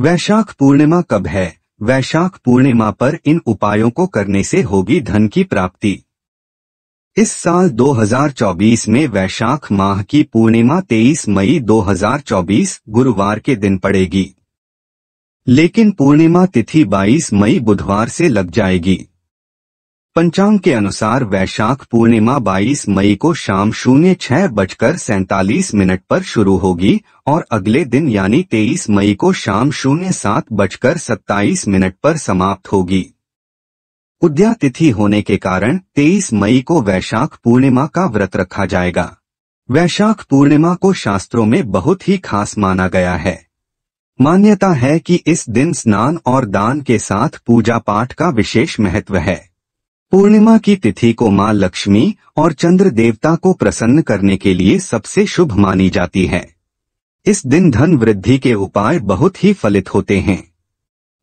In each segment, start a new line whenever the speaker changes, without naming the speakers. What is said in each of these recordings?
वैशाख पूर्णिमा कब है वैशाख पूर्णिमा पर इन उपायों को करने से होगी धन की प्राप्ति इस साल 2024 में वैशाख माह की पूर्णिमा 23 मई 2024 गुरुवार के दिन पड़ेगी लेकिन पूर्णिमा तिथि 22 मई बुधवार से लग जाएगी पंचांग के अनुसार वैशाख पूर्णिमा 22 मई को शाम शून्य छह बजकर सैतालीस मिनट पर शुरू होगी और अगले दिन यानी 23 मई को शाम शून्य सात बजकर सत्ताईस मिनट पर समाप्त होगी उद्या तिथि होने के कारण 23 मई को वैशाख पूर्णिमा का व्रत रखा जाएगा वैशाख पूर्णिमा को शास्त्रों में बहुत ही खास माना गया है मान्यता है कि इस दिन स्नान और दान के साथ पूजा पाठ का विशेष महत्व है पूर्णिमा की तिथि को मां लक्ष्मी और चंद्र देवता को प्रसन्न करने के लिए सबसे शुभ मानी जाती है इस दिन धन वृद्धि के उपाय बहुत ही फलित होते हैं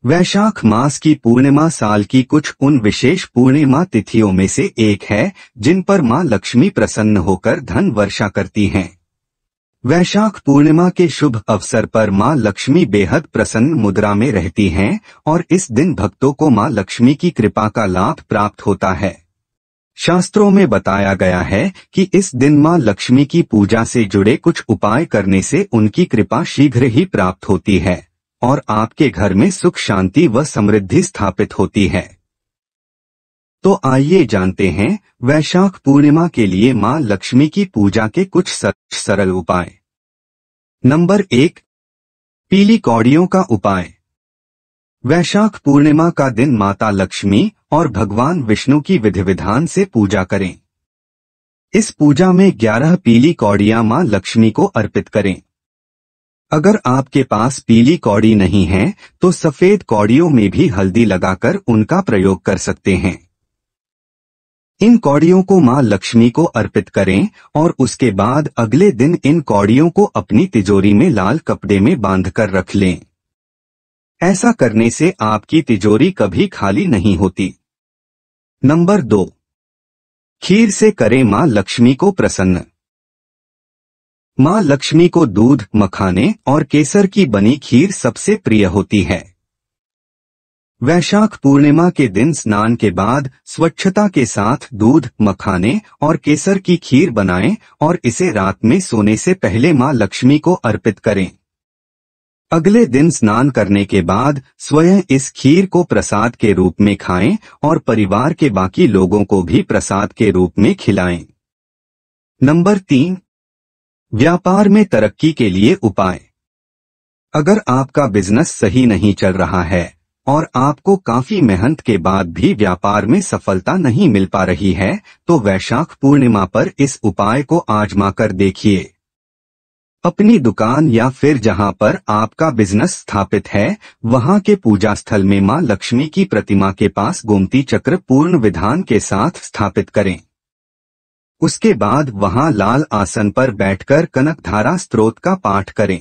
वैशाख मास की पूर्णिमा साल की कुछ उन विशेष पूर्णिमा तिथियों में से एक है जिन पर मां लक्ष्मी प्रसन्न होकर धन वर्षा करती हैं वैशाख पूर्णिमा के शुभ अवसर पर मां लक्ष्मी बेहद प्रसन्न मुद्रा में रहती हैं और इस दिन भक्तों को मां लक्ष्मी की कृपा का लाभ प्राप्त होता है शास्त्रों में बताया गया है कि इस दिन मां लक्ष्मी की पूजा से जुड़े कुछ उपाय करने से उनकी कृपा शीघ्र ही प्राप्त होती है और आपके घर में सुख शांति व समृद्धि स्थापित होती है तो आइए जानते हैं वैशाख पूर्णिमा के लिए मां लक्ष्मी की पूजा के कुछ सरल उपाय नंबर एक पीली कौड़ियों का उपाय वैशाख पूर्णिमा का दिन माता लक्ष्मी और भगवान विष्णु की विधि विधान से पूजा करें इस पूजा में ग्यारह पीली कौड़ियां मां लक्ष्मी को अर्पित करें अगर आपके पास पीली कौड़ी नहीं है तो सफेद कौड़ियों में भी हल्दी लगाकर उनका प्रयोग कर सकते हैं इन कौड़ियों को मां लक्ष्मी को अर्पित करें और उसके बाद अगले दिन इन कौड़ियों को अपनी तिजोरी में लाल कपड़े में बांधकर रख लें ऐसा करने से आपकी तिजोरी कभी खाली नहीं होती नंबर दो खीर से करें मां लक्ष्मी को प्रसन्न मां लक्ष्मी को दूध मखाने और केसर की बनी खीर सबसे प्रिय होती है वैशाख पूर्णिमा के दिन स्नान के बाद स्वच्छता के साथ दूध मखाने और केसर की खीर बनाएं और इसे रात में सोने से पहले मां लक्ष्मी को अर्पित करें अगले दिन स्नान करने के बाद स्वयं इस खीर को प्रसाद के रूप में खाएं और परिवार के बाकी लोगों को भी प्रसाद के रूप में खिलाएं नंबर तीन व्यापार में तरक्की के लिए उपाय अगर आपका बिजनेस सही नहीं चल रहा है और आपको काफी मेहनत के बाद भी व्यापार में सफलता नहीं मिल पा रही है तो वैशाख पूर्णिमा पर इस उपाय को आजमा कर देखिए अपनी दुकान या फिर जहां पर आपका बिजनेस स्थापित है वहां के पूजा स्थल में मां लक्ष्मी की प्रतिमा के पास गोमती चक्र पूर्ण विधान के साथ स्थापित करें उसके बाद वहां लाल आसन पर बैठकर कनक धारा स्त्रोत का पाठ करें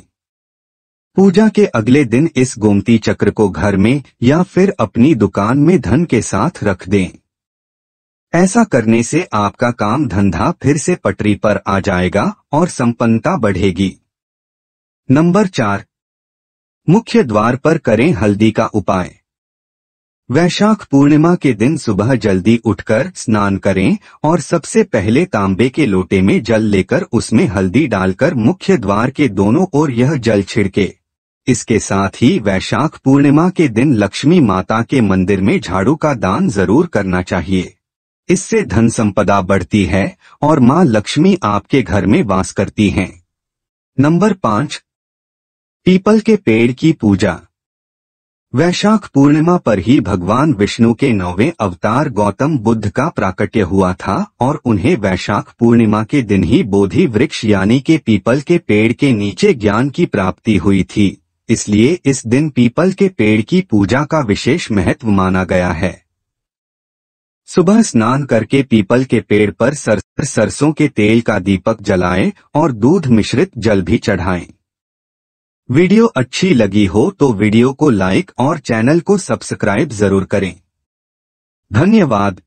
पूजा के अगले दिन इस गोमती चक्र को घर में या फिर अपनी दुकान में धन के साथ रख दें ऐसा करने से आपका काम धंधा फिर से पटरी पर आ जाएगा और संपन्नता बढ़ेगी नंबर चार मुख्य द्वार पर करें हल्दी का उपाय वैशाख पूर्णिमा के दिन सुबह जल्दी उठकर स्नान करें और सबसे पहले तांबे के लोटे में जल लेकर उसमें हल्दी डालकर मुख्य द्वार के दोनों ओर यह जल छिड़के इसके साथ ही वैशाख पूर्णिमा के दिन लक्ष्मी माता के मंदिर में झाड़ू का दान जरूर करना चाहिए इससे धन संपदा बढ़ती है और माँ लक्ष्मी आपके घर में वास करती हैं। नंबर पांच पीपल के पेड़ की पूजा वैशाख पूर्णिमा पर ही भगवान विष्णु के नौवे अवतार गौतम बुद्ध का प्राकट्य हुआ था और उन्हें वैशाख पूर्णिमा के दिन ही बोधि वृक्ष यानी के पीपल के पेड़ के नीचे ज्ञान की प्राप्ति हुई थी इसलिए इस दिन पीपल के पेड़ की पूजा का विशेष महत्व माना गया है सुबह स्नान करके पीपल के पेड़ पर सर, सरसों के तेल का दीपक जलाएं और दूध मिश्रित जल भी चढ़ाएं। वीडियो अच्छी लगी हो तो वीडियो को लाइक और चैनल को सब्सक्राइब जरूर करें धन्यवाद